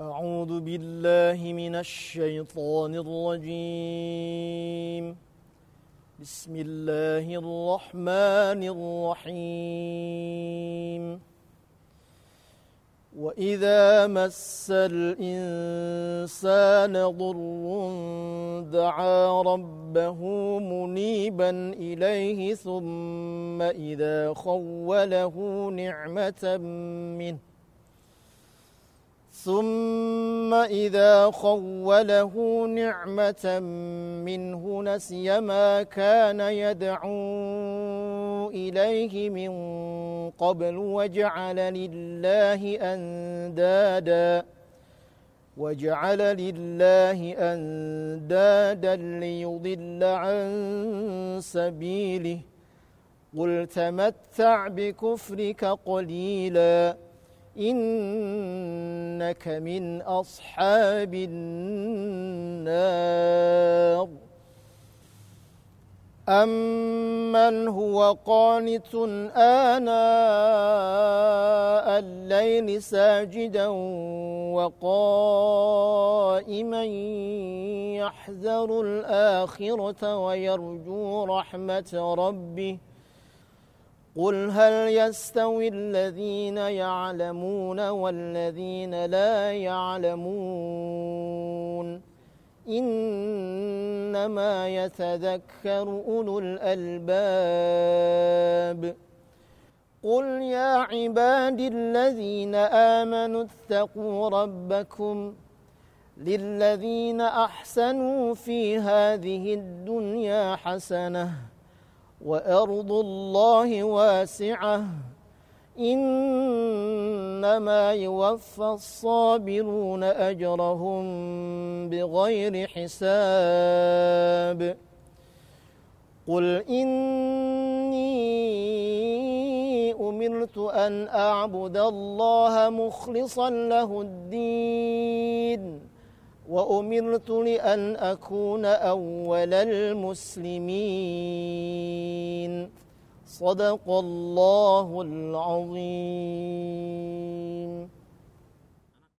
أعوذ بالله من الشيطان الرجيم بسم الله الرحمن الرحيم وإذا مس الإنسان ضر دعا ربه منيبا إليه ثم إذا خوله نعمة منه ثم إذا خوله نعمة منه نسي ما كان يدعو إليه من قبل وجعل لله أندادا وجعل لله أندادا ليضل عن سبيله قل تمتع بكفرك قليلاً إنك من أصحاب النار أمن هو قانت آناء الليل ساجدا وقائما يحذر الآخرة ويرجو رحمة ربه قل هل يستوي الذين يعلمون والذين لا يعلمون إنما يتذكر أولو الألباب قل يا عبادي الذين آمنوا اتقوا ربكم للذين أحسنوا في هذه الدنيا حسنةً وأرض الله واسعة إنما يوفى الصابرون أجرهم بغير حساب قل إني أمرت أن أعبد الله مخلصا له الدين وأمرت لأن أكون أول المسلمين صدق الله العظيم